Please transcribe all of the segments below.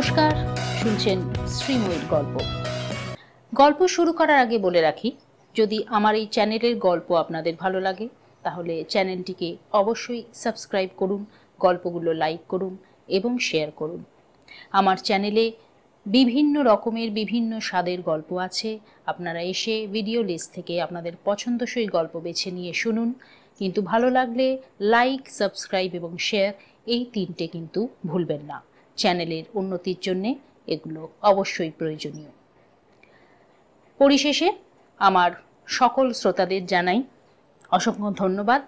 নমস্কার শুনছেন শ্রীময়ীর গল্প গল্প শুরু করার আগে বলে রাখি যদি আমার এই চ্যানেলের গল্প আপনাদের ভালো লাগে তাহলে চ্যানেলটিকে অবশ্যই সাবস্ক্রাইব করুন গল্পগুলো লাইক করুন এবং শেয়ার করুন আমার চ্যানেলে বিভিন্ন রকমের বিভিন্ন স্বাদের গল্প আছে আপনারা এসে ভিডিও লিস্ট থেকে আপনাদের পছন্দসই গল্প বেছে নিয়ে শুনুন কিন্তু ভালো লাগলে লাইক সাবস্ক্রাইব এবং শেয়ার এই তিনটে কিন্তু ভুলবেন না চ্যানেলের উন্নতির জন্য এগুলো অবশ্যই প্রয়োজনীয় পরিশেষে আমার সকল শ্রোতাদের জানাই অসংখ্য ধন্যবাদ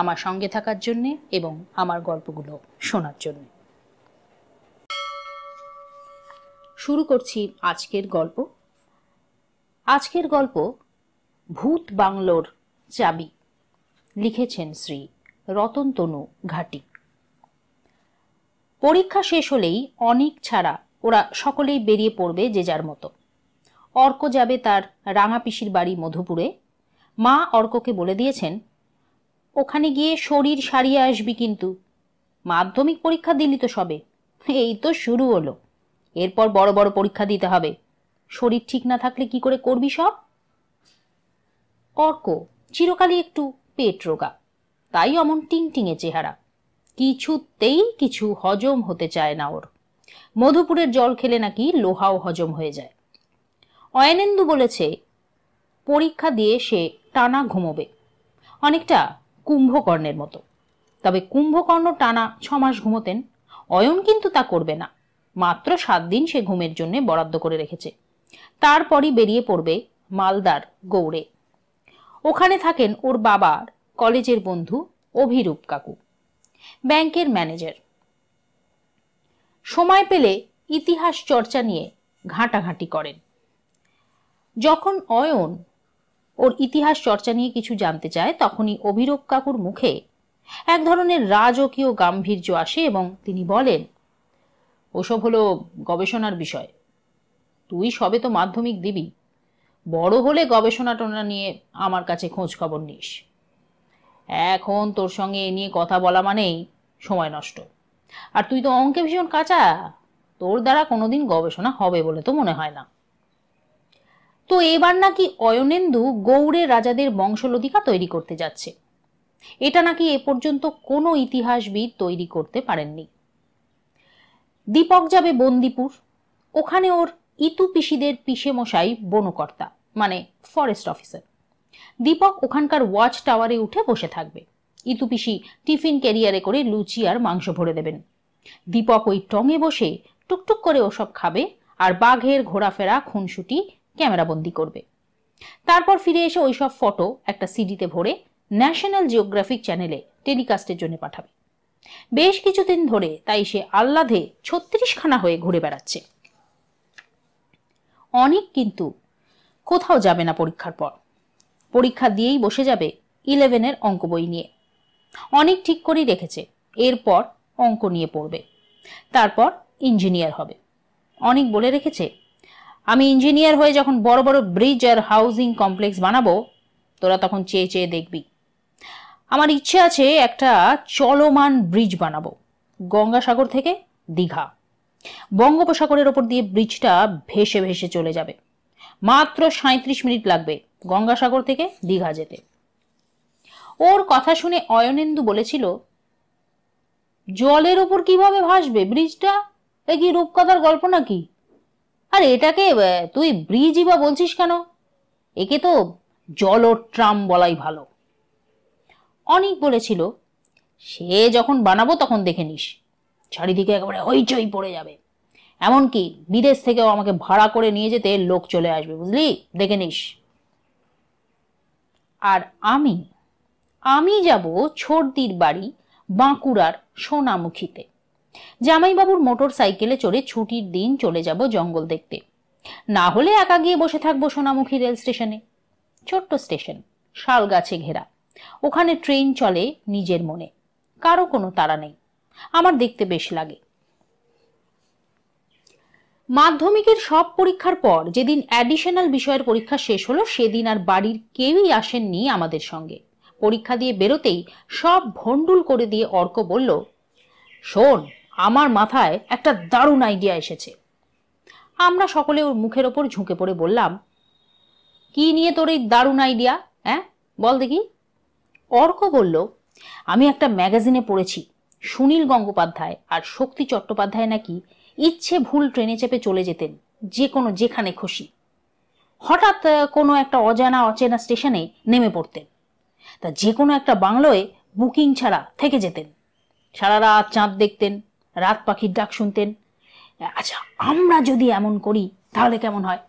আমার সঙ্গে থাকার জন্যে এবং আমার গল্পগুলো শোনার জন্যে শুরু করছি আজকের গল্প আজকের গল্প ভূত বাংলোর চাবি লিখেছেন শ্রী রতন তনু ঘাটি পরীক্ষা শেষ হলেই অনেক ছাড়া ওরা সকলেই বেরিয়ে পড়বে যে যার মতো অর্ক যাবে তার রাঙা পিসির বাড়ি মধুপুরে মা অর্ককে বলে দিয়েছেন ওখানে গিয়ে শরীর সারিয়ে আসবি কিন্তু মাধ্যমিক পরীক্ষা দিলি তো সবে এই তো শুরু হলো এরপর বড় বড় পরীক্ষা দিতে হবে শরীর ঠিক না থাকলে কি করে করবি সব অর্ক চিরকালই একটু পেট রোগা তাই অমন টিংটিংয়ে চেহারা কিছুতেই কিছু হজম হতে চায় না ওর মধুপুরের জল খেলে নাকি লোহাও হজম হয়ে যায় অয়নেন্দু বলেছে পরীক্ষা দিয়ে সে টানা ঘুমোবে অনেকটা কুম্ভকর্ণের মতো তবে কুম্ভকর্ণ টানা ছমাস ঘুমোতেন অয়ন কিন্তু তা করবে না মাত্র সাত দিন সে ঘুমের জন্য বরাদ্দ করে রেখেছে তারপরই বেরিয়ে পড়বে মালদার গৌড়ে ওখানে থাকেন ওর বাবার কলেজের বন্ধু অভিরূপ কাকু ব্যাংকের ম্যানেজার সময় পেলে ইতিহাস চর্চা নিয়ে ঘাঁটাঘাঁটি করেন যখন অয়ন ওর ইতিহাস চর্চা নিয়ে কিছু জানতে চায় তখনই অভিরূপ কাকুর মুখে এক ধরনের রাজকীয় গাম্ভীর্য আসে এবং তিনি বলেন ওসব হলো গবেষণার বিষয় তুই সবে তো মাধ্যমিক দিবি বড় হলে গবেষণা টোনা নিয়ে আমার কাছে খোঁজ খবর নিস এখন তোর সঙ্গে এ নিয়ে কথা বলা মানেই সময় নষ্ট আর তুই তো অঙ্কে ভীষণ কাঁচা তোর দ্বারা কোনোদিন গবেষণা হবে বলে তো মনে হয় না তো এবার নাকি অয়নেন্দু গৌড়ে রাজাদের বংশলতিকা তৈরি করতে যাচ্ছে এটা নাকি এ পর্যন্ত কোনো ইতিহাসবিদ তৈরি করতে পারেননি দীপক যাবে বন্দিপুর ওখানে ওর ইতু পিসিদের পিসে মশাই বনকর্তা মানে ফরেস্ট অফিসার দীপক ওখানকার ওয়াচ টাওয়ারে উঠে বসে থাকবে ইতুপিসি টিফিন ক্যারিয়ারে করে লুচি আর মাংস ভরে দেবেন দীপক ওই টঙে বসে টুকটুক করে ওসব খাবে আর বাঘের ঘোরাফেরা খুনসুটি ক্যামেরাবন্দি করবে তারপর ফিরে এসে ওইসব ফটো একটা সিডিতে ভরে ন্যাশনাল জিওগ্রাফিক চ্যানেলে টেলিকাস্টের জন্য পাঠাবে বেশ কিছুদিন ধরে তাই সে আহ্লাদে ছত্রিশখানা হয়ে ঘুরে বেড়াচ্ছে অনেক কিন্তু কোথাও যাবে না পরীক্ষার পর পরীক্ষা দিয়েই বসে যাবে ইলেভেনের অঙ্ক বই নিয়ে অনেক ঠিক করেই রেখেছে এরপর অঙ্ক নিয়ে পড়বে তারপর ইঞ্জিনিয়ার হবে অনেক বলে রেখেছে আমি ইঞ্জিনিয়ার হয়ে যখন বড় বড় ব্রিজ আর হাউজিং কমপ্লেক্স বানাবো তোরা তখন চেয়ে চেয়ে দেখবি আমার ইচ্ছে আছে একটা চলমান ব্রিজ বানাবো গঙ্গাসাগর থেকে দীঘা বঙ্গোপসাগরের ওপর দিয়ে ব্রিজটা ভেসে ভেসে চলে যাবে মাত্র সাঁত্রিশ মিনিট লাগবে গঙ্গাসাগর থেকে দীঘা যেতে ওর কথা শুনে অয়নেন্দু বলেছিল জলের ওপর কিভাবে ভাসবে ব্রিজটা এ কি রূপকথার গল্প নাকি আর এটাকে তুই ব্রিজই বা বলছিস কেন একে তো জল ট্রাম বলাই ভালো অনেক বলেছিল সে যখন বানাবো তখন দেখে নিস চারিদিকে একেবারে হইচই পড়ে যাবে এমনকি বিদেশ থেকেও আমাকে ভাড়া করে নিয়ে যেতে লোক চলে আসবে বুঝলি দেখে নিস আর আমি আমি যাব ছর্দির বাড়ি বাঁকুড়ার সোনামুখীতে জামাইবাবুর মোটর সাইকেলে চড়ে ছুটির দিন চলে যাব জঙ্গল দেখতে না হলে একা গিয়ে বসে থাকবো সোনামুখী রেল স্টেশনে ছোট্ট স্টেশন শাল গাছে ঘেরা ওখানে ট্রেন চলে নিজের মনে কারো কোনো তাড়া নেই আমার দেখতে বেশ লাগে মাধ্যমিকের সব পরীক্ষার পর যেদিন অ্যাডিশনাল বিষয়ের পরীক্ষা শেষ হলো সেদিন আর বাড়ির কেউই আসেননি আমাদের সঙ্গে পরীক্ষা দিয়ে বেরোতেই সব ভণ্ডুল করে দিয়ে অর্ক বলল শোন আমার মাথায় একটা দারুণ আইডিয়া এসেছে আমরা সকলে ওর মুখের ওপর ঝুঁকে পড়ে বললাম কি নিয়ে তোর এই দারুণ আইডিয়া হ্যাঁ বল দেখি অর্ক বলল আমি একটা ম্যাগাজিনে পড়েছি সুনীল গঙ্গোপাধ্যায় আর শক্তি চট্টোপাধ্যায় নাকি ইচ্ছে ভুল ট্রেনে চেপে চলে যেতেন যে কোনো যেখানে খুশি হঠাৎ কোনো একটা অজানা অচেনা স্টেশনে নেমে পড়তেন তা যে কোনো একটা বাংলোয় বুকিং ছাড়া থেকে যেতেন সারা রাত চাঁদ দেখতেন রাত পাখির ডাক শুনতেন আচ্ছা আমরা যদি এমন করি তাহলে কেমন হয়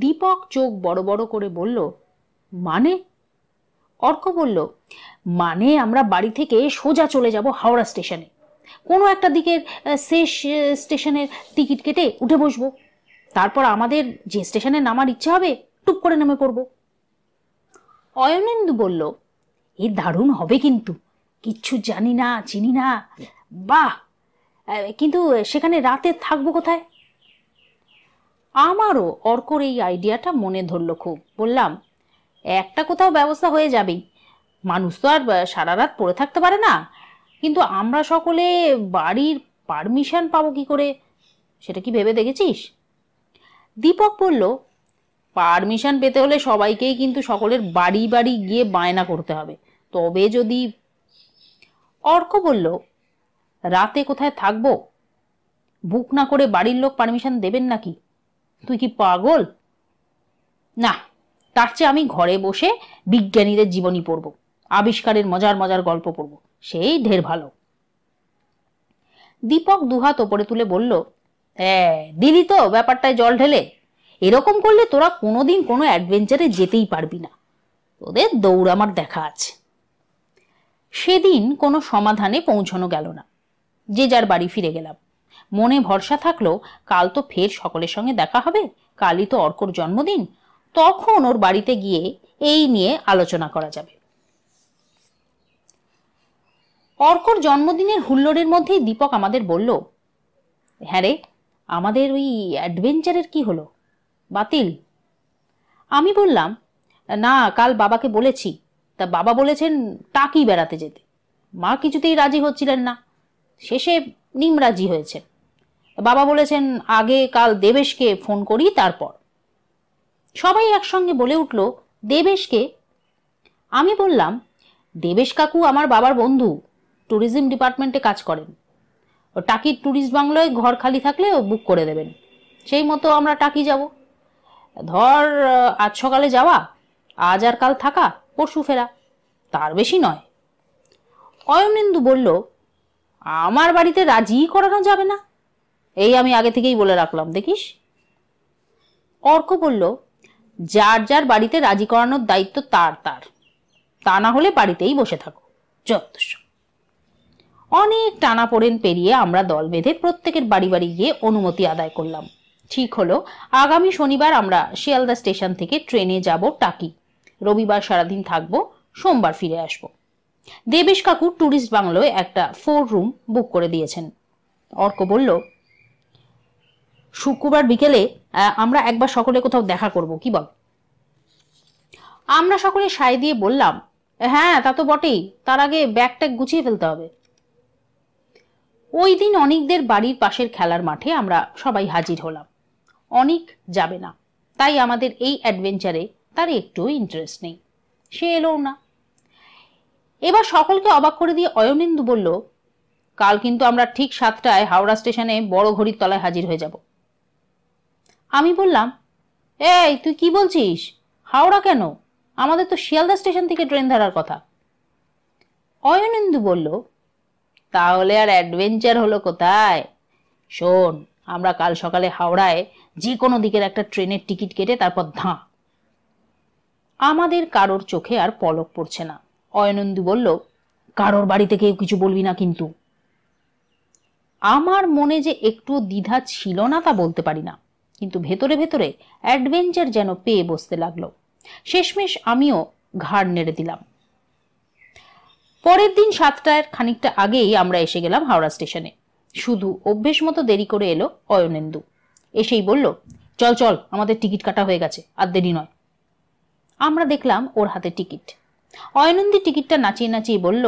দীপক চোখ বড় বড় করে বলল মানে অর্ক বলল মানে আমরা বাড়ি থেকে সোজা চলে যাব হাওড়া স্টেশনে কোনো একটা দিকের শেষ স্টেশনের টিকিট কেটে উঠে বসবো তারপর আমাদের যে স্টেশনে নামার ইচ্ছা হবে টুপ করে নেমে পড়ব অয়নেন্দু বলল এ দারুণ হবে কিন্তু কিচ্ছু জানি না চিনি না বাহ কিন্তু সেখানে রাতে থাকবো কোথায় আমারও অর্কর এই আইডিয়াটা মনে ধরল খুব বললাম একটা কোথাও ব্যবস্থা হয়ে যাবেই মানুষ তো আর সারা রাত পড়ে থাকতে পারে না কিন্তু আমরা সকলে বাড়ির পারমিশন পাবো কি করে সেটা কি ভেবে দেখেছিস দীপক বলল পারমিশন পেতে হলে সবাইকেই কিন্তু সকলের বাড়ি বাড়ি গিয়ে বায়না করতে হবে তবে যদি অর্ক বলল রাতে কোথায় থাকবো বুক না করে বাড়ির লোক পারমিশন দেবেন নাকি তুই কি পাগল না তার চেয়ে আমি ঘরে বসে বিজ্ঞানীদের জীবনী পড়ব আবিষ্কারের মজার মজার গল্প পড়বো সেই ঢের ভালো দীপক দুহাত ওপরে তুলে বলল হ্যাঁ দিলি তো ব্যাপারটায় জল ঢেলে এরকম করলে তোরা কোনোদিন কোনো অ্যাডভেঞ্চারে যেতেই পারবি না তোদের দৌড় আমার দেখা আছে সেদিন কোনো সমাধানে পৌঁছানো গেল না যে যার বাড়ি ফিরে গেলাম মনে ভরসা থাকলো কাল তো ফের সকলের সঙ্গে দেখা হবে কালই তো অর্কর জন্মদিন তখন ওর বাড়িতে গিয়ে এই নিয়ে আলোচনা করা যাবে অর্কর জন্মদিনের হুল্লোড়ের মধ্যেই দীপক আমাদের বলল হ্যাঁ রে আমাদের ওই অ্যাডভেঞ্চারের কি হলো বাতিল আমি বললাম না কাল বাবাকে বলেছি তা বাবা বলেছেন টাকি বেড়াতে যেতে মা কিছুতেই রাজি হচ্ছিলেন না শেষে নিম রাজি হয়েছেন বাবা বলেছেন আগে কাল দেবেশকে ফোন করি তারপর সবাই একসঙ্গে বলে উঠল দেবেশকে আমি বললাম দেবেশ কাকু আমার বাবার বন্ধু ট্যুরিজম ডিপার্টমেন্টে কাজ করেন ও টাকির ট্যুরিস্ট বাংলোয় ঘর খালি থাকলে ও বুক করে দেবেন সেই মতো আমরা টাকি যাব ধর আজ সকালে যাওয়া আজ আর কাল থাকা পরশু ফেরা তার বেশি নয় অয়নেন্দু বলল আমার বাড়িতে রাজি করানো যাবে না এই আমি আগে থেকেই বলে রাখলাম দেখিস অর্ক বলল যার যার বাড়িতে রাজি করানোর দায়িত্ব তার তার তা না হলে বাড়িতেই বসে থাকো যত অনেক টানা পড়েন পেরিয়ে আমরা দল বেঁধে প্রত্যেকের বাড়ি বাড়ি গিয়ে অনুমতি আদায় করলাম ঠিক হলো আগামী শনিবার আমরা শিয়ালদা স্টেশন থেকে ট্রেনে যাব টাকি রবিবার সারাদিন থাকব সোমবার ফিরে আসব দেবেশ কাকু ট্যুরিস্ট বাংলোয় একটা ফোর রুম বুক করে দিয়েছেন অর্ক বলল শুক্রবার বিকেলে আমরা একবার সকলে কোথাও দেখা করব কি বল আমরা সকলে সায় দিয়ে বললাম হ্যাঁ তা তো বটেই তার আগে ব্যাগটা গুছিয়ে ফেলতে হবে ওই দিন অনেকদের বাড়ির পাশের খেলার মাঠে আমরা সবাই হাজির হলাম অনিক যাবে না তাই আমাদের এই অ্যাডভেঞ্চারে তার একটু ইন্টারেস্ট নেই সে এলো না এবার সকলকে অবাক করে দিয়ে অয়নেন্দু বলল কাল কিন্তু আমরা ঠিক সাতটায় হাওড়া স্টেশনে বড় ঘড়ির তলায় হাজির হয়ে যাব আমি বললাম এই তুই কি বলছিস হাওড়া কেন আমাদের তো শিয়ালদা স্টেশন থেকে ট্রেন ধরার কথা অয়নেন্দু বলল তাহলে আর অ্যাডভেঞ্চার হলো কোথায় শোন আমরা কাল সকালে হাওড়ায় যে কোনো দিকের একটা ট্রেনের টিকিট কেটে তারপর ধাঁ আমাদের কারোর চোখে আর পলক পড়ছে না অয়নন্দু বলল কারোর বাড়িতে কেউ কিছু বলবি না কিন্তু আমার মনে যে একটু দ্বিধা ছিল না তা বলতে পারি না কিন্তু ভেতরে ভেতরে অ্যাডভেঞ্চার যেন পেয়ে বসতে লাগলো শেষমেশ আমিও ঘাড় নেড়ে দিলাম পরের দিন সাতটার খানিকটা আগেই আমরা এসে গেলাম হাওড়া স্টেশনে শুধু অভ্যেস মতো দেরি করে এলো অয়নেন্দু এসেই বলল চল চল আমাদের টিকিট কাটা হয়ে গেছে আর দেরি নয় আমরা দেখলাম ওর হাতে টিকিট অয়নন্দী টিকিটটা নাচিয়ে নাচিয়ে বলল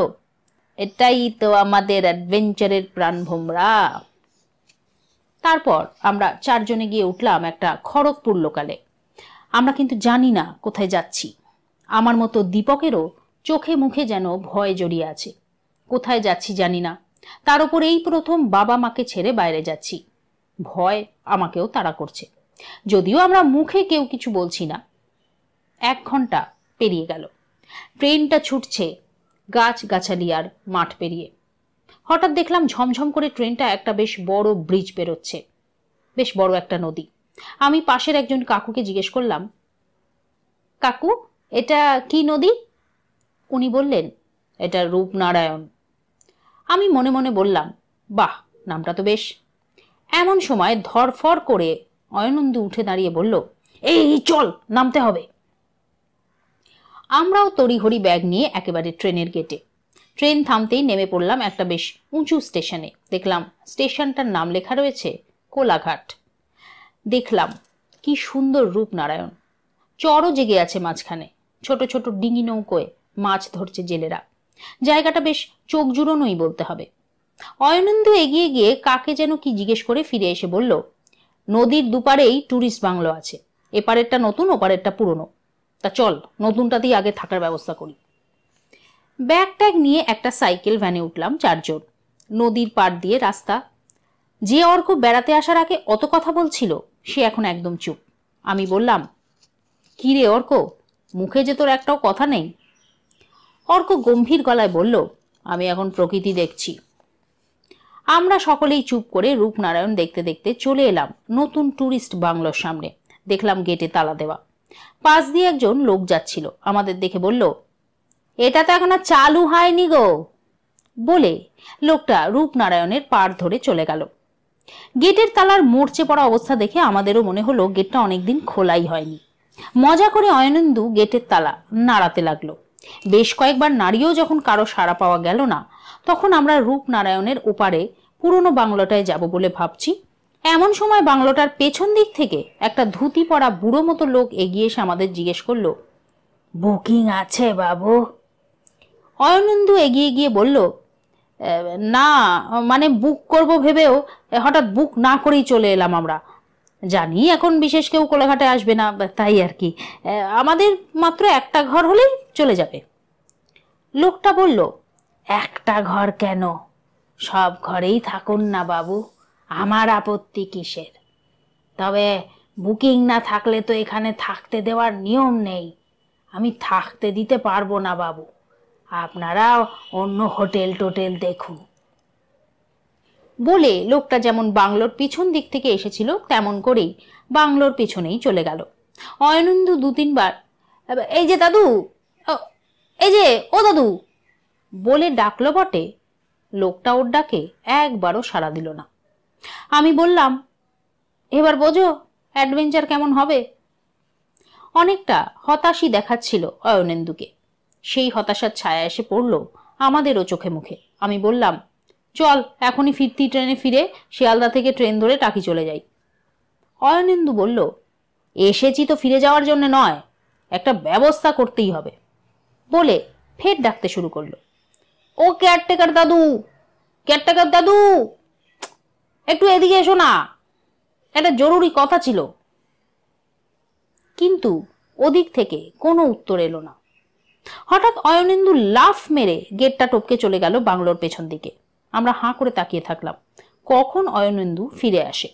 এটাই তো আমাদের অ্যাডভেঞ্চারের প্রাণভোমরা তারপর আমরা চারজনে গিয়ে উঠলাম একটা খড়গপুর লোকালে আমরা কিন্তু জানি না কোথায় যাচ্ছি আমার মতো দীপকেরও চোখে মুখে যেন ভয় জড়িয়ে আছে কোথায় যাচ্ছি জানি না তার উপর এই প্রথম বাবা মাকে ছেড়ে বাইরে যাচ্ছি ভয় আমাকেও তাড়া করছে যদিও আমরা মুখে কেউ কিছু বলছি না এক ঘন্টা পেরিয়ে গেল ট্রেনটা ছুটছে গাছ গাছালি আর মাঠ পেরিয়ে হঠাৎ দেখলাম ঝমঝম করে ট্রেনটা একটা বেশ বড় ব্রিজ বেরোচ্ছে বেশ বড় একটা নদী আমি পাশের একজন কাকুকে জিজ্ঞেস করলাম কাকু এটা কি নদী উনি বললেন এটা রূপনারায়ণ আমি মনে মনে বললাম বাহ নামটা তো বেশ এমন সময় ধরফর করে অয়নন্দ উঠে দাঁড়িয়ে বলল এই চল নামতে হবে আমরাও তড়িঘড়ি ব্যাগ নিয়ে একেবারে ট্রেনের গেটে ট্রেন থামতেই নেমে পড়লাম একটা বেশ উঁচু স্টেশনে দেখলাম স্টেশনটার নাম লেখা রয়েছে কোলাঘাট দেখলাম কি সুন্দর রূপনারায়ণ চরও জেগে আছে মাঝখানে ছোট ছোট ডিঙি নৌকোয় মাছ ধরছে জেলেরা জায়গাটা বেশ চোখ জুড়োনোই বলতে হবে অয়নন্দ এগিয়ে গিয়ে কাকে যেন কি জিজ্ঞেস করে ফিরে এসে বলল নদীর দুপারেই ট্যুরিস্ট বাংলো আছে এপারেরটা নতুন ওপারেরটা পুরনো তা চল নতুনটাতেই আগে থাকার ব্যবস্থা করি ব্যাগ ট্যাগ নিয়ে একটা সাইকেল ভ্যানে উঠলাম চারজন নদীর পার দিয়ে রাস্তা যে অর্ক বেড়াতে আসার আগে অত কথা বলছিল সে এখন একদম চুপ আমি বললাম কি রে অর্ক মুখে যে তোর একটাও কথা নেই অর্ক গম্ভীর গলায় বলল আমি এখন প্রকৃতি দেখছি আমরা সকলেই চুপ করে রূপনারায়ণ দেখতে দেখতে চলে এলাম নতুন ট্যুরিস্ট বাংলোর সামনে দেখলাম গেটে তালা দেওয়া পাশ দিয়ে একজন লোক যাচ্ছিল আমাদের দেখে বলল এটা তো এখন চালু হয়নি গো বলে লোকটা রূপনারায়ণের পার ধরে চলে গেল গেটের তালার মরচে পড়া অবস্থা দেখে আমাদেরও মনে হলো গেটটা অনেকদিন খোলাই হয়নি মজা করে অয়নেন্দু গেটের তালা নাড়াতে লাগলো বেশ কয়েকবার নারীও যখন কারো সাড়া পাওয়া গেল না তখন আমরা রূপনারায়ণের ওপারে পুরনো বাংলোটায় যাব বলে ভাবছি এমন সময় বাংলোটার পেছন দিক থেকে একটা ধুতি পরা বুড়ো মতো লোক এগিয়ে এসে আমাদের জিজ্ঞেস করলো বুকিং আছে বাবু অয়নন্দু এগিয়ে গিয়ে বলল না মানে বুক করব ভেবেও হঠাৎ বুক না করেই চলে এলাম আমরা জানি এখন বিশেষ কেউ কোলাঘাটে আসবে না তাই আর কি আমাদের মাত্র একটা ঘর হলেই চলে যাবে লোকটা বলল একটা ঘর কেন সব ঘরেই থাকুন না বাবু আমার আপত্তি কিসের তবে বুকিং না থাকলে তো এখানে থাকতে দেওয়ার নিয়ম নেই আমি থাকতে দিতে পারবো না বাবু আপনারা অন্য হোটেল টোটেল দেখুন বলে লোকটা যেমন বাংলোর পিছন দিক থেকে এসেছিল তেমন করেই বাংলোর পিছনেই চলে গেল অয়নন্দু দু তিনবার এই যে দাদু এই যে ও দাদু বলে ডাকলো বটে লোকটা ওর ডাকে একবারও সাড়া দিল না আমি বললাম এবার বোঝো অ্যাডভেঞ্চার কেমন হবে অনেকটা হতাশই দেখাচ্ছিল অয়নেন্দুকে সেই হতাশার ছায়া এসে পড়ল আমাদেরও চোখে মুখে আমি বললাম চল এখনই ফিরতি ট্রেনে ফিরে শিয়ালদা থেকে ট্রেন ধরে টাকি চলে যাই অয়নেন্দু বলল এসেছি তো ফিরে যাওয়ার জন্য নয় একটা ব্যবস্থা করতেই হবে বলে ফের ডাকতে শুরু করলো ও কেয়ারটেকার দাদু কেয়ারটেকার দাদু একটু এদিকে এসো না একটা জরুরি কথা ছিল কিন্তু ওদিক থেকে কোনো উত্তর এলো না হঠাৎ অয়নেন্দু লাফ মেরে গেটটা টপকে চলে গেল বাংলোর পেছন দিকে আমরা হাঁ করে তাকিয়ে থাকলাম কখন অয়নেন্দু ফিরে আসে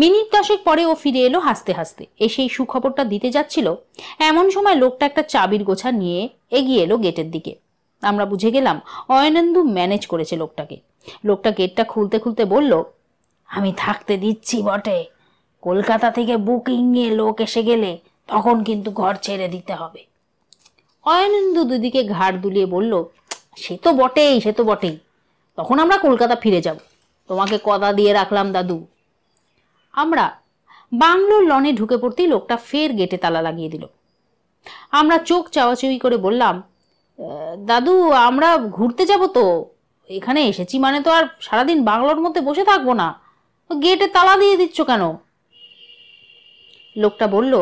মিনিট দশেক পরে ও ফিরে এলো হাসতে হাসতে এসে সুখবরটা দিতে যাচ্ছিল এমন সময় লোকটা একটা চাবির গোছা নিয়ে এগিয়ে এলো গেটের দিকে আমরা বুঝে গেলাম অয়নন্দু ম্যানেজ করেছে লোকটাকে লোকটা গেটটা খুলতে খুলতে বলল আমি থাকতে দিচ্ছি বটে কলকাতা থেকে বুকিংয়ে লোক এসে গেলে তখন কিন্তু ঘর ছেড়ে দিতে হবে অয়নন্দু দুদিকে ঘাড় দুলিয়ে বলল সে তো বটেই সে তো বটেই তখন আমরা কলকাতা ফিরে যাব তোমাকে কদা দিয়ে রাখলাম দাদু আমরা বাংলোর লনে ঢুকে পড়তেই লোকটা ফের গেটে তালা লাগিয়ে দিল আমরা চোখ চাওয়াচুই করে বললাম দাদু আমরা ঘুরতে যাব তো এখানে এসেছি মানে তো আর সারাদিন বাংলোর মধ্যে বসে থাকবো না গেটে তালা দিয়ে দিচ্ছ কেন লোকটা বলল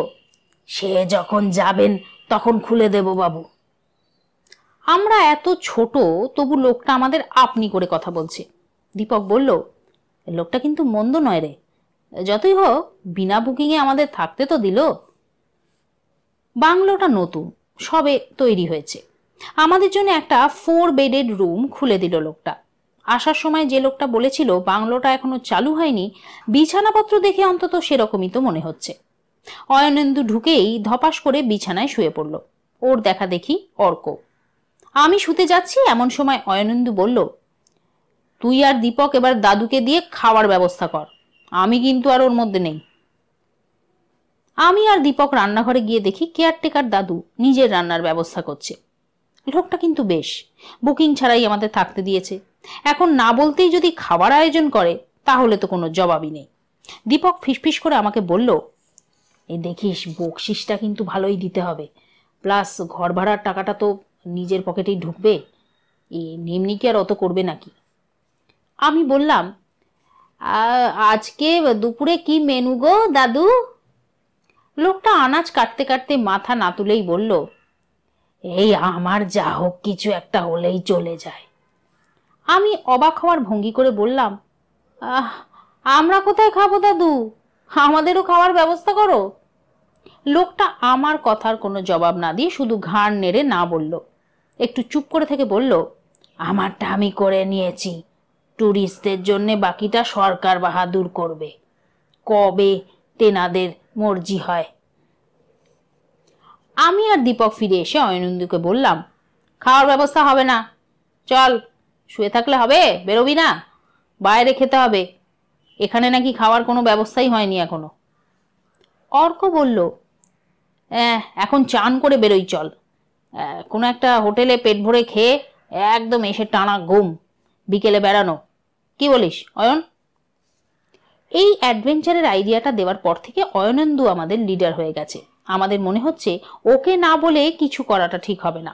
সে যখন যাবেন তখন খুলে দেব বাবু আমরা এত ছোট তবু লোকটা আমাদের আপনি করে কথা বলছে দীপক বলল লোকটা কিন্তু মন্দ নয় রে যতই হোক বিনা বুকিংয়ে আমাদের থাকতে তো দিল বাংলোটা নতুন সবে তৈরি হয়েছে আমাদের জন্য একটা ফোর বেডেড রুম খুলে দিল লোকটা আসার সময় যে লোকটা বলেছিল বাংলোটা এখনো চালু হয়নি বিছানাপত্র দেখে অন্তত সেরকমই তো মনে হচ্ছে অয়নেন্দু ঢুকেই ধপাস করে বিছানায় শুয়ে পড়ল ওর দেখা দেখি অর্ক আমি শুতে যাচ্ছি এমন সময় অয়নেন্দু বলল তুই আর দীপক এবার দাদুকে দিয়ে খাওয়ার ব্যবস্থা কর আমি কিন্তু আর ওর মধ্যে নেই আমি আর দীপক রান্নাঘরে গিয়ে দেখি কেয়ারটেকার দাদু নিজের রান্নার ব্যবস্থা করছে লোকটা কিন্তু বেশ বুকিং ছাড়াই আমাদের থাকতে দিয়েছে এখন না বলতেই যদি খাবার আয়োজন করে তাহলে তো কোনো জবাবই নেই দীপক ফিসফিস করে আমাকে বলল এই দেখিস বকশিসটা কিন্তু ভালোই দিতে হবে প্লাস ঘর ভাড়ার টাকাটা তো নিজের পকেটেই ঢুকবে এ নিমনি কি আর অত করবে নাকি আমি বললাম আজকে দুপুরে কি মেনু গো দাদু লোকটা আনাজ কাটতে কাটতে মাথা না তুলেই বলল এই আমার যা হোক কিছু একটা হলেই চলে যায় আমি অবাক হওয়ার ভঙ্গি করে বললাম আহ আমরা কোথায় খাবো দাদু আমাদেরও খাওয়ার ব্যবস্থা করো লোকটা আমার কথার কোনো জবাব না দিয়ে শুধু ঘাড় নেড়ে না বলল একটু চুপ করে থেকে বলল আমারটা আমি করে নিয়েছি ট্যুরিস্টদের জন্যে বাকিটা সরকার বাহাদুর করবে কবে তেনাদের মর্জি হয় আমি আর দীপক ফিরে এসে অয়নন্দুকে বললাম খাওয়ার ব্যবস্থা হবে না চল শুয়ে থাকলে হবে বেরোবি না বাইরে খেতে হবে এখানে নাকি খাওয়ার কোনো ব্যবস্থাই হয়নি এখনো অর্ক বলল এখন চান করে বেরোই চল কোনো একটা হোটেলে পেট ভরে খেয়ে একদম এসে টানা ঘুম বিকেলে বেড়ানো কি বলিস অয়ন এই অ্যাডভেঞ্চারের আইডিয়াটা দেওয়ার পর থেকে অয়নেন্দু আমাদের লিডার হয়ে গেছে আমাদের মনে হচ্ছে ওকে না বলে কিছু করাটা ঠিক হবে না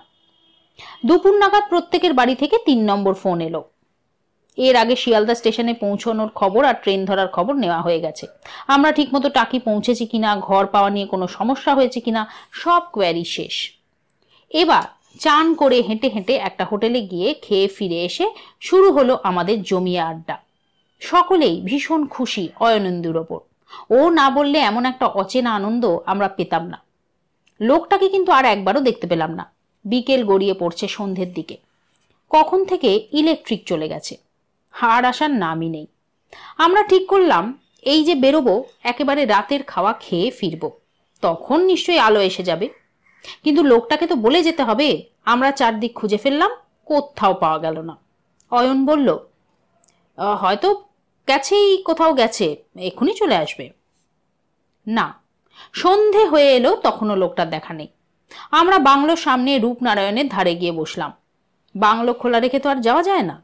দুপুর নাগাদ প্রত্যেকের বাড়ি থেকে তিন নম্বর ফোন এলো এর আগে শিয়ালদা স্টেশনে পৌঁছানোর খবর আর ট্রেন ধরার খবর নেওয়া হয়ে গেছে আমরা ঠিকমতো টাকি পৌঁছেছি কিনা ঘর পাওয়া নিয়ে কোনো সমস্যা হয়েছে কিনা সব কোয়ারি শেষ এবার চান করে হেঁটে হেঁটে একটা হোটেলে গিয়ে খেয়ে ফিরে এসে শুরু হলো আমাদের জমিয়া আড্ডা সকলেই ভীষণ খুশি অয়নন্দুর ওপর ও না বললে এমন একটা অচেনা আনন্দ আমরা পেতাম না লোকটাকে কিন্তু আর একবারও দেখতে পেলাম না বিকেল গড়িয়ে পড়ছে সন্ধ্যের দিকে কখন থেকে ইলেকট্রিক চলে গেছে হাড় আসার নামই নেই আমরা ঠিক করলাম এই যে বেরোবো একেবারে রাতের খাওয়া খেয়ে ফিরব তখন নিশ্চয়ই আলো এসে যাবে কিন্তু লোকটাকে তো বলে যেতে হবে আমরা চারদিক খুঁজে ফেললাম কোথাও পাওয়া গেল না অয়ন বলল হয়তো গেছেই কোথাও গেছে এক্ষুনি চলে আসবে না সন্ধে হয়ে এলো তখনও লোকটার দেখা নেই আমরা বাংলোর সামনে রূপনারায়ণের ধারে গিয়ে বসলাম বাংলো খোলা রেখে তো আর যাওয়া যায় না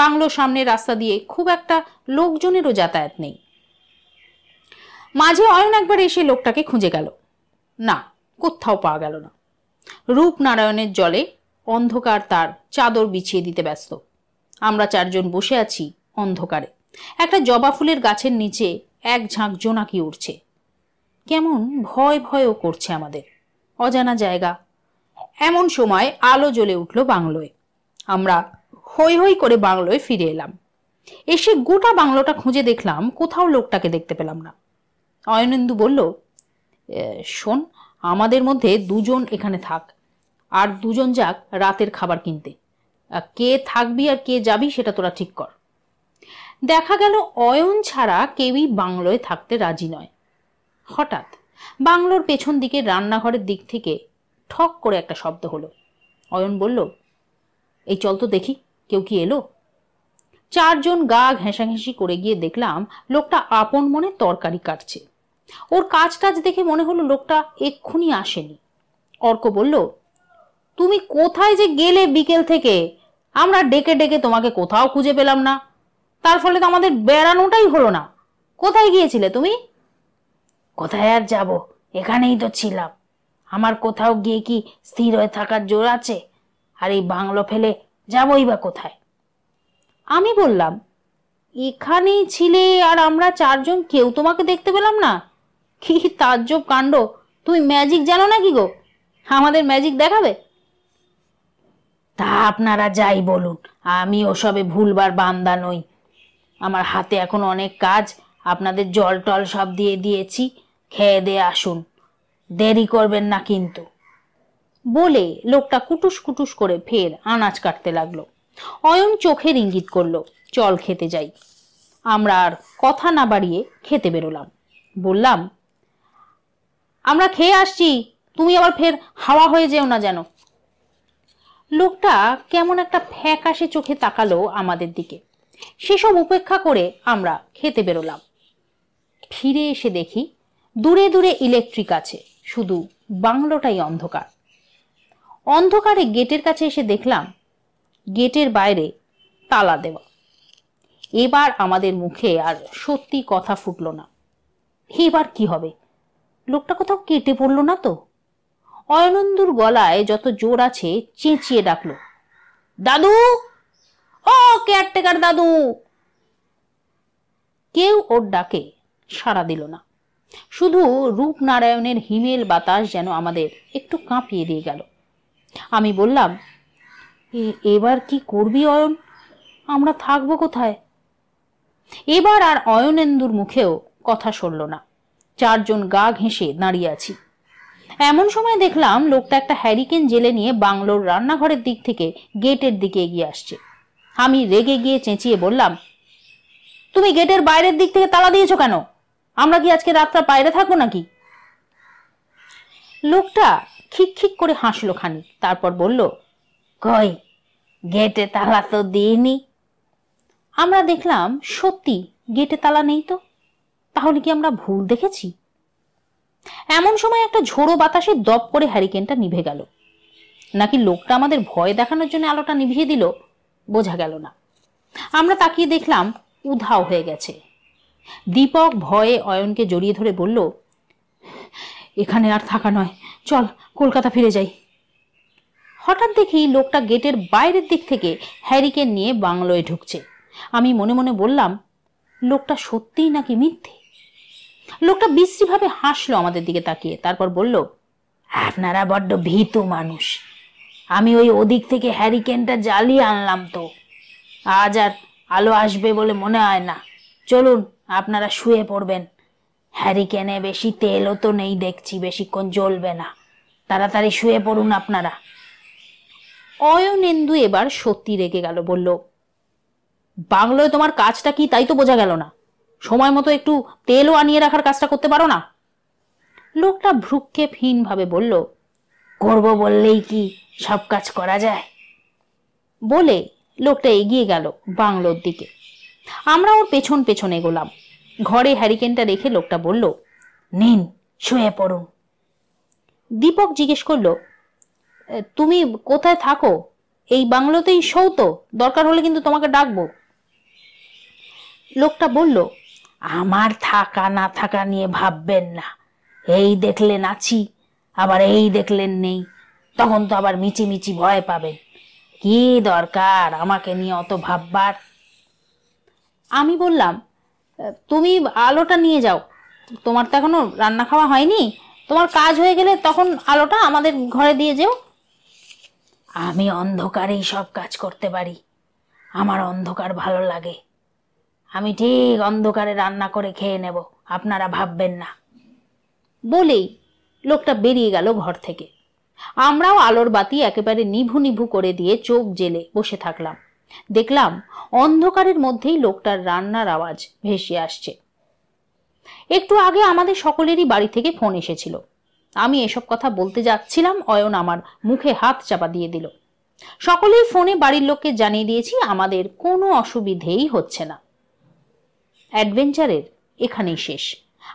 বাংলোর সামনে রাস্তা দিয়ে খুব একটা লোকজনেরও যাতায়াত নেই মাঝে অয়ন একবার এসে লোকটাকে খুঁজে গেল না কোথাও পাওয়া গেল না রূপনারায়ণের জলে অন্ধকার তার চাদর বিছিয়ে দিতে ব্যস্ত আমরা চারজন বসে আছি অন্ধকারে একটা জবা ফুলের গাছের নিচে এক ঝাঁক জোনাকি উঠছে কেমন ভয় ভয়ও করছে আমাদের অজানা জায়গা এমন সময় আলো জ্বলে উঠল বাংলোয় আমরা হৈ হৈ করে বাংলোয় ফিরে এলাম এসে গোটা বাংলোটা খুঁজে দেখলাম কোথাও লোকটাকে দেখতে পেলাম না অয়নেন্দু বলল শোন আমাদের মধ্যে দুজন এখানে থাক আর দুজন যাক রাতের খাবার কিনতে কে থাকবি আর কে যাবি সেটা তোরা ঠিক কর দেখা গেল অয়ন ছাড়া কেউই বাংলোয় থাকতে রাজি নয় হঠাৎ বাংলোর পেছন দিকে রান্নাঘরের দিক থেকে ঠক করে একটা শব্দ হলো অয়ন বলল এই চল তো দেখি কেউ কি এলো চারজন গা ঘেঁষাঘেঁষি করে গিয়ে দেখলাম লোকটা আপন মনে তরকারি কাটছে ওর কাজ টাজ দেখে মনে হলো লোকটা এক্ষুনি আসেনি অর্ক বলল তুমি কোথায় যে গেলে বিকেল থেকে আমরা ডেকে ডেকে তোমাকে কোথাও খুঁজে পেলাম না তার ফলে তো আমাদের বেড়ানোটাই হলো না কোথায় গিয়েছিলে তুমি কোথায় আর যাব এখানেই তো ছিলাম আমার কোথাও গিয়ে কি স্থির হয়ে থাকার জোর আছে আর এই বাংলো ফেলে যাবই বা কোথায় আমি বললাম এখানেই ছিলে আর আমরা চারজন কেউ তোমাকে দেখতে পেলাম না কি তাজ্জব কাণ্ড তুমি ম্যাজিক জানো না কি গো আমাদের ম্যাজিক দেখাবে তা আপনারা যাই বলুন আমি ওসবে ভুলবার বান্দা নই আমার হাতে এখন অনেক কাজ আপনাদের জল টল সব দিয়ে দিয়েছি খেয়ে দিয়ে আসুন দেরি করবেন না কিন্তু বলে লোকটা কুটুস কুটুস করে ফের আনাজ কাটতে লাগলো অয়ন চোখের ইঙ্গিত করলো চল খেতে যাই আমরা আর কথা না বাড়িয়ে খেতে বেরোলাম বললাম আমরা খেয়ে আসছি তুমি আবার ফের হাওয়া হয়ে যেও না যেন লোকটা কেমন একটা ফ্যাকাশে চোখে তাকালো আমাদের দিকে সেসব উপেক্ষা করে আমরা খেতে বেরোলাম ফিরে এসে দেখি দূরে দূরে ইলেকট্রিক আছে শুধু বাংলোটাই অন্ধকার অন্ধকারে গেটের কাছে এসে দেখলাম গেটের বাইরে তালা দেওয়া এবার আমাদের মুখে আর সত্যি কথা ফুটল না এবার কি হবে লোকটা কোথাও কেটে পড়লো না তো অয়নন্দুর গলায় যত জোর আছে চেঁচিয়ে ডাকলো দাদু ও কেয়ারটেকার দাদু কেউ ওর ডাকে সাড়া দিল না শুধু রূপনারায়ণের হিমেল বাতাস যেন আমাদের একটু কাঁপিয়ে দিয়ে গেল আমি বললাম এবার কি করবি অয়ন আমরা থাকবো কোথায় এবার আর অয়নেন্দুর মুখেও কথা সরল না চারজন গা ঘেঁষে দাঁড়িয়ে আছি এমন সময় দেখলাম লোকটা একটা হ্যারিকেন জেলে নিয়ে বাংলোর রান্নাঘরের দিক থেকে গেটের দিকে এগিয়ে আসছে আমি রেগে গিয়ে চেঁচিয়ে বললাম তুমি গেটের বাইরের দিক থেকে তালা দিয়েছ কেন আমরা কি আজকে রাতটা বাইরে থাকবো নাকি লোকটা খিক খিক করে হাসলো খানিক তারপর বলল কই গেটে তালা তো দিইনি আমরা দেখলাম সত্যি গেটে তালা নেই তো তাহলে কি আমরা ভুল দেখেছি এমন সময় একটা ঝোড়ো বাতাসে দপ করে হ্যারিকেনটা নিভে গেল নাকি লোকটা আমাদের ভয় দেখানোর জন্য আলোটা নিভিয়ে দিল বোঝা গেল না আমরা তাকিয়ে দেখলাম উধাও হয়ে গেছে দীপক ভয়ে অয়নকে জড়িয়ে ধরে বলল এখানে আর থাকা নয় চল কলকাতা ফিরে যাই হঠাৎ দেখি লোকটা গেটের বাইরের দিক থেকে হ্যারিকেন নিয়ে বাংলোয় ঢুকছে আমি মনে মনে বললাম লোকটা সত্যিই নাকি মিথ্যে লোকটা বিশ্রীভাবে হাসলো আমাদের দিকে তাকিয়ে তারপর বলল আপনারা বড্ড ভীত মানুষ আমি ওই ওদিক থেকে হ্যারিকেনটা জ্বালিয়ে আনলাম তো আজ আর আলো আসবে বলে মনে হয় না চলুন আপনারা শুয়ে পড়বেন হ্যারিকেনে বেশি তেলও তো নেই দেখছি বেশিক্ষণ জ্বলবে না তাড়াতাড়ি শুয়ে পড়ুন আপনারা অয়নেন্দু এবার সত্যি রেগে গেল বলল বাংলোয় তোমার কাজটা কি তাই তো বোঝা গেল না সময় মতো একটু তেলও আনিয়ে রাখার কাজটা করতে পারো না লোকটা ভ্রুক্ষে ফিনভাবে বলল করব বললেই কি সব কাজ করা যায় বলে লোকটা এগিয়ে গেল বাংলোর দিকে আমরা ওর পেছন পেছন এগোলাম ঘরে হ্যারিকেনটা রেখে লোকটা বলল নিন শুয়ে পড়ুন দীপক জিজ্ঞেস করলো তুমি কোথায় থাকো এই বাংলোতেই তো দরকার হলে কিন্তু তোমাকে ডাকবো লোকটা বলল আমার থাকা না থাকা নিয়ে ভাববেন না এই দেখলেন আছি আবার এই দেখলেন নেই তখন তো আবার মিচিমিচি ভয় পাবে কি দরকার আমাকে নিয়ে অত ভাববার আমি বললাম তুমি আলোটা নিয়ে যাও তোমার তো এখনো রান্না খাওয়া হয়নি তোমার কাজ হয়ে গেলে তখন আলোটা আমাদের ঘরে দিয়ে যেও আমি অন্ধকারেই সব কাজ করতে পারি আমার অন্ধকার ভালো লাগে আমি ঠিক অন্ধকারে রান্না করে খেয়ে নেব আপনারা ভাববেন না বলেই লোকটা বেরিয়ে গেল ঘর থেকে আমরাও আলোর বাতি একেবারে নিভু নিভু করে দিয়ে চোখ জেলে বসে থাকলাম দেখলাম অন্ধকারের মধ্যেই লোকটার রান্নার আওয়াজ ভেসে আসছে একটু আগে আমাদের সকলেরই বাড়ি থেকে ফোন এসেছিল আমি এসব কথা বলতে যাচ্ছিলাম অয়ন আমার মুখে হাত চাপা দিয়ে দিল সকলেই ফোনে বাড়ির লোককে জানিয়ে দিয়েছি আমাদের কোনো অসুবিধেই হচ্ছে না অ্যাডভেঞ্চারের এখানেই শেষ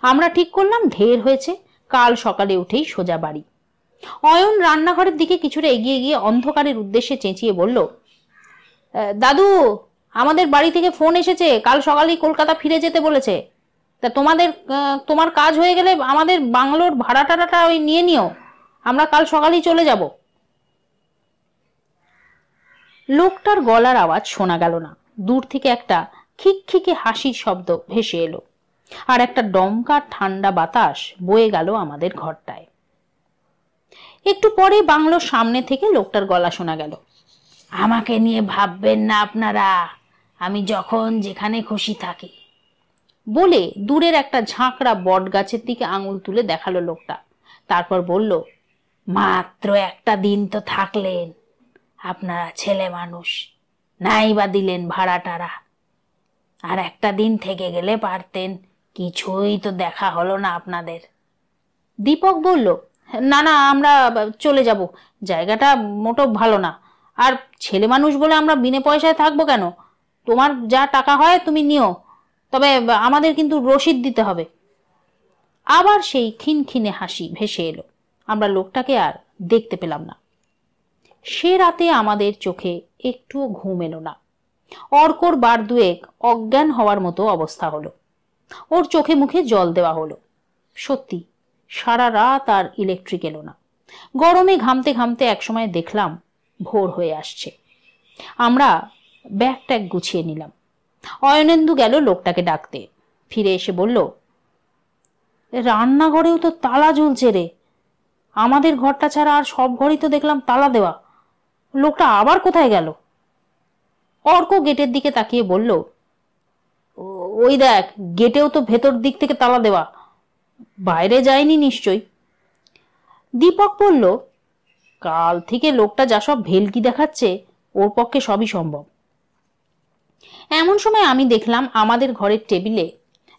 আমরা ঠিক করলাম ঢের হয়েছে কাল সকালে উঠেই সোজা বাড়ি অয়ন রান্নাঘরের দিকে কিছুটা এগিয়ে গিয়ে অন্ধকারের উদ্দেশ্যে চেঁচিয়ে বলল দাদু আমাদের বাড়ি থেকে ফোন এসেছে কাল সকালেই কলকাতা ফিরে যেতে বলেছে তা তোমাদের তোমার কাজ হয়ে গেলে আমাদের বাংলোর ভাড়া টাড়াটা ওই নিয়ে নিও আমরা কাল সকালেই চলে যাব লোকটার গলার আওয়াজ শোনা গেল না দূর থেকে একটা খিকখিকে হাসির শব্দ ভেসে এলো আর একটা ডমকার ঠান্ডা বাতাস বয়ে গেল আমাদের ঘরটায় একটু পরে বাংলোর সামনে থেকে লোকটার গলা শোনা গেল আমাকে নিয়ে ভাববেন না আপনারা আমি যখন যেখানে খুশি থাকি বলে দূরের একটা ঝাঁকড়া বট গাছের দিকে আঙুল তুলে দেখালো লোকটা তারপর বলল মাত্র একটা দিন তো থাকলেন আপনারা ছেলে মানুষ নাই বা দিলেন ভাড়া টাড়া আর একটা দিন থেকে গেলে পারতেন কিছুই তো দেখা হলো না আপনাদের দীপক বলল না না আমরা চলে যাব জায়গাটা মোটো ভালো না আর ছেলে মানুষ বলে আমরা বিনে পয়সায় থাকবো কেন তোমার যা টাকা হয় তুমি নিও তবে আমাদের কিন্তু রসিদ দিতে হবে আবার সেই ক্ষীণ হাসি ভেসে এলো আমরা লোকটাকে আর দেখতে পেলাম না সে রাতে আমাদের চোখে একটুও ঘুম এলো না অর্কর বার দুয়েক অজ্ঞান হওয়ার মতো অবস্থা হলো ওর চোখে মুখে জল দেওয়া হলো সত্যি সারা রাত আর ইলেকট্রিক এলো না গরমে ঘামতে ঘামতে একসময় দেখলাম ভোর হয়ে আসছে আমরা ব্যাগ ট্যাগ গুছিয়ে নিলাম অয়নেন্দু গেল লোকটাকে ডাকতে ফিরে এসে বলল রান্নাঘরেও তো তালা ঝুলছে রে আমাদের ঘরটা ছাড়া আর সব ঘরই তো দেখলাম তালা দেওয়া লোকটা আবার কোথায় গেল অর্ক গেটের দিকে তাকিয়ে বলল ওই দেখ গেটেও তো ভেতর দিক থেকে তালা দেওয়া বাইরে যায়নি নিশ্চয় দীপক বলল কাল থেকে লোকটা যা সব ভেলকি দেখাচ্ছে ওর পক্ষে সবই সম্ভব এমন সময় আমি দেখলাম আমাদের ঘরের টেবিলে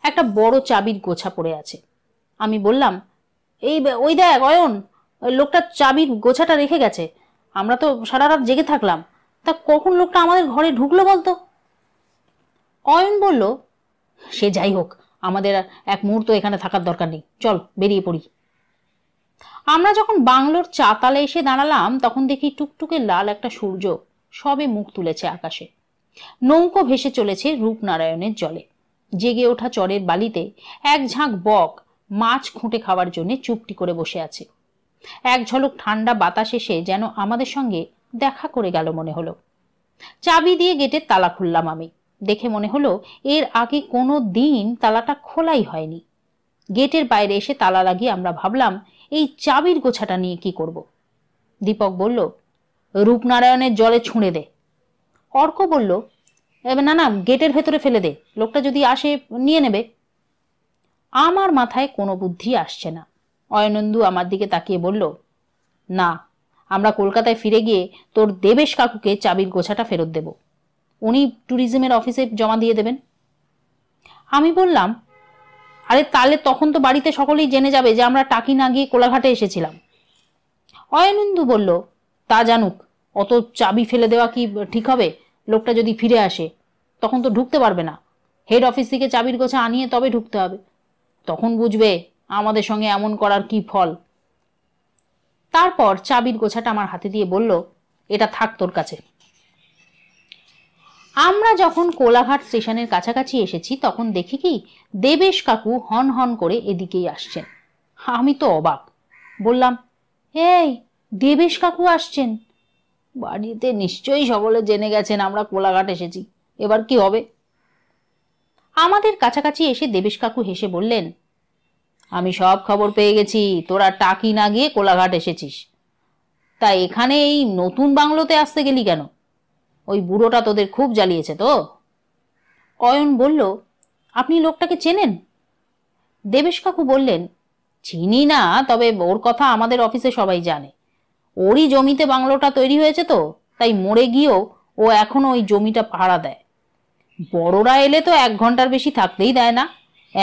একটা বড় চাবির গোছা পড়ে আছে আমি বললাম এই ওই দেখ অয়ন লোকটা চাবির গোছাটা রেখে গেছে আমরা তো সারা রাত জেগে থাকলাম তা কখন লোকটা আমাদের ঘরে ঢুকলো বলতো অয়ন বলল সে যাই হোক আমাদের এক মুহূর্ত এখানে থাকার দরকার নেই চল বেরিয়ে পড়ি আমরা যখন বাংলোর চাতালে এসে দাঁড়ালাম তখন দেখি টুকটুকে লাল একটা সূর্য সবে মুখ তুলেছে আকাশে নৌকো ভেসে চলেছে রূপনারায়ণের জলে জেগে ওঠা চরের বালিতে এক ঝাঁক বক মাছ খুঁটে খাওয়ার জন্য চুপটি করে বসে আছে এক ঝলক ঠান্ডা বাতাস এসে যেন আমাদের সঙ্গে দেখা করে গেল মনে হলো চাবি দিয়ে গেটের তালা খুললাম আমি দেখে মনে হলো এর আগে কোনো দিন তালাটা খোলাই হয়নি গেটের বাইরে এসে তালা লাগিয়ে আমরা ভাবলাম এই চাবির গোছাটা নিয়ে কি করব। দীপক বলল রূপনারায়ণের জলে ছুঁড়ে দে অর্ক বলল না না গেটের ভেতরে ফেলে দে লোকটা যদি আসে নিয়ে নেবে আমার মাথায় কোনো বুদ্ধি আসছে না অয়নন্দু আমার দিকে তাকিয়ে বলল না আমরা কলকাতায় ফিরে গিয়ে তোর দেবেশ কাকুকে চাবির গোছাটা ফেরত দেব উনি ট্যুরিজমের অফিসে জমা দিয়ে দেবেন আমি বললাম আরে তাহলে তখন তো বাড়িতে সকলেই জেনে যাবে যে আমরা টাকি না গিয়ে কোলাঘাটে এসেছিলাম অয়নন্দু বলল তা জানুক অত চাবি ফেলে দেওয়া কি ঠিক হবে লোকটা যদি ফিরে আসে তখন তো ঢুকতে পারবে না হেড অফিস থেকে চাবির গোছা আনিয়ে তবে ঢুকতে হবে তখন বুঝবে আমাদের সঙ্গে এমন করার কি ফল তারপর চাবির গোছাটা আমার হাতে দিয়ে বলল এটা থাক তোর কাছে আমরা যখন কোলাঘাট স্টেশনের কাছাকাছি এসেছি তখন দেখি কি দেবেশ কাকু হন হন করে এদিকেই আসছেন আমি তো অবাক বললাম এই দেবেশ কাকু আসছেন বাড়িতে নিশ্চয়ই সকলে জেনে গেছেন আমরা কোলাঘাট এসেছি এবার কি হবে আমাদের কাছাকাছি এসে দেবেশ কাকু হেসে বললেন আমি সব খবর পেয়ে গেছি তোরা টাকি না গিয়ে কোলাঘাট এসেছিস তা এখানে এই নতুন বাংলোতে আসতে গেলি কেন ওই বুড়োটা তোদের খুব জ্বালিয়েছে তো অয়ন বলল আপনি লোকটাকে চেনেন দেবেশ কাকু বললেন চিনি না তবে ওর কথা আমাদের অফিসে সবাই জানে ওরই জমিতে বাংলোটা তৈরি হয়েছে তো তাই মরে গিয়েও ও এখন ওই জমিটা পাহারা দেয় বড়রা এলে তো এক ঘন্টার বেশি থাকতেই দেয় না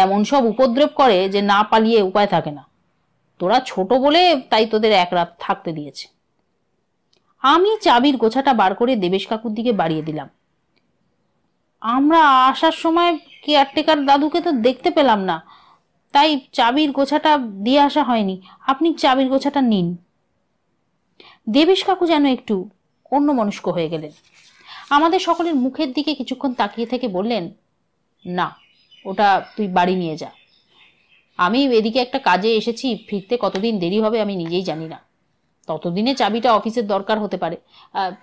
এমন সব উপদ্রব করে যে না পালিয়ে উপায় থাকে না তোরা ছোট বলে তাই তোদের এক রাত থাকতে দিয়েছে আমি চাবির গোছাটা বার করে দেবেশ কাকুর দিকে বাড়িয়ে দিলাম আমরা আসার সময় কেয়ারটেকার দাদুকে তো দেখতে পেলাম না তাই চাবির গোছাটা দিয়ে আসা হয়নি আপনি চাবির গোছাটা নিন দেবেশ কাকু যেন একটু অন্য মনস্ক হয়ে গেলেন আমাদের সকলের মুখের দিকে কিছুক্ষণ তাকিয়ে থেকে বললেন না ওটা তুই বাড়ি নিয়ে যা আমি এদিকে একটা কাজে এসেছি ফিরতে কতদিন দেরি হবে আমি নিজেই জানি না ততদিনে চাবিটা অফিসের দরকার হতে পারে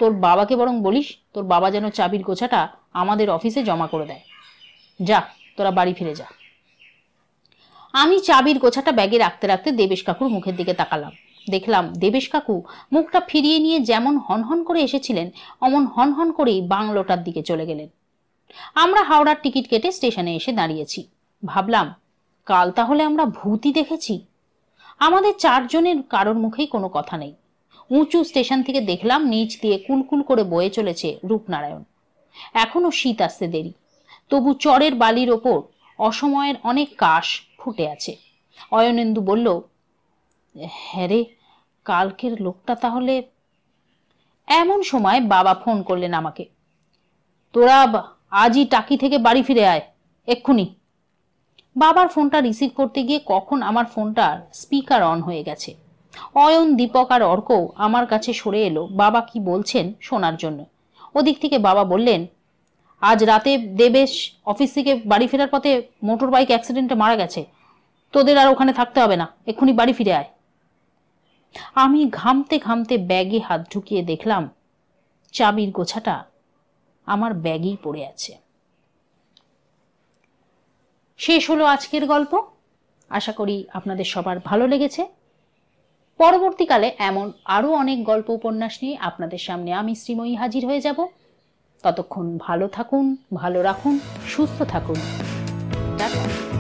তোর বাবাকে বরং বলিস তোর বাবা যেন চাবির গোছাটা আমাদের অফিসে জমা করে দেয় যা তোরা বাড়ি ফিরে যা আমি চাবির গোছাটা ব্যাগে রাখতে রাখতে দেবেশ কাকুর মুখের দিকে তাকালাম দেখলাম দেবেশ কাকু মুখটা ফিরিয়ে নিয়ে যেমন হনহন করে এসেছিলেন অমন হনহন করেই বাংলোটার দিকে চলে গেলেন আমরা হাওড়ার টিকিট কেটে স্টেশনে এসে দাঁড়িয়েছি ভাবলাম কাল তাহলে আমরা ভূতই দেখেছি আমাদের চারজনের কারোর মুখেই কোনো কথা নেই উঁচু স্টেশন থেকে দেখলাম নিচ দিয়ে কুলকুল করে বয়ে চলেছে রূপনারায়ণ এখনও শীত আসতে দেরি তবু চরের বালির ওপর অসময়ের অনেক কাশ ফুটে আছে অয়নেন্দু বলল হ্যাঁ রে কালকের লোকটা তাহলে এমন সময় বাবা ফোন করলেন আমাকে তোরা আজই টাকি থেকে বাড়ি ফিরে আয় এক্ষুনি বাবার ফোনটা রিসিভ করতে গিয়ে কখন আমার ফোনটার স্পিকার অন হয়ে গেছে অয়ন দীপক আর অর্ক আমার কাছে সরে এলো বাবা কি বলছেন শোনার জন্য ওদিক থেকে বাবা বললেন আজ রাতে দেবেশ অফিস থেকে বাড়ি ফেরার পথে মোটর বাইক অ্যাক্সিডেন্টে মারা গেছে তোদের আর ওখানে থাকতে হবে না এক্ষুনি বাড়ি ফিরে আয় আমি ঘামতে ঘামতে ব্যাগে হাত ঢুকিয়ে দেখলাম চাবির গোছাটা আমার ব্যাগেই পড়ে আছে শেষ হলো আজকের গল্প আশা করি আপনাদের সবার ভালো লেগেছে পরবর্তীকালে এমন আরও অনেক গল্প উপন্যাস নিয়ে আপনাদের সামনে আমি শ্রীময়ী হাজির হয়ে যাব ততক্ষণ ভালো থাকুন ভালো রাখুন সুস্থ থাকুন